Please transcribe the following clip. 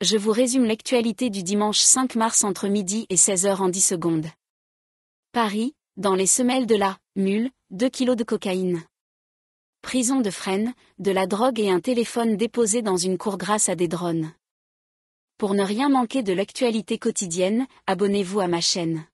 je vous résume l'actualité du dimanche 5 mars entre midi et 16h en 10 secondes. Paris, dans les semelles de la mule, 2 kilos de cocaïne. Prison de frêne, de la drogue et un téléphone déposé dans une cour grâce à des drones. Pour ne rien manquer de l'actualité quotidienne, abonnez-vous à ma chaîne.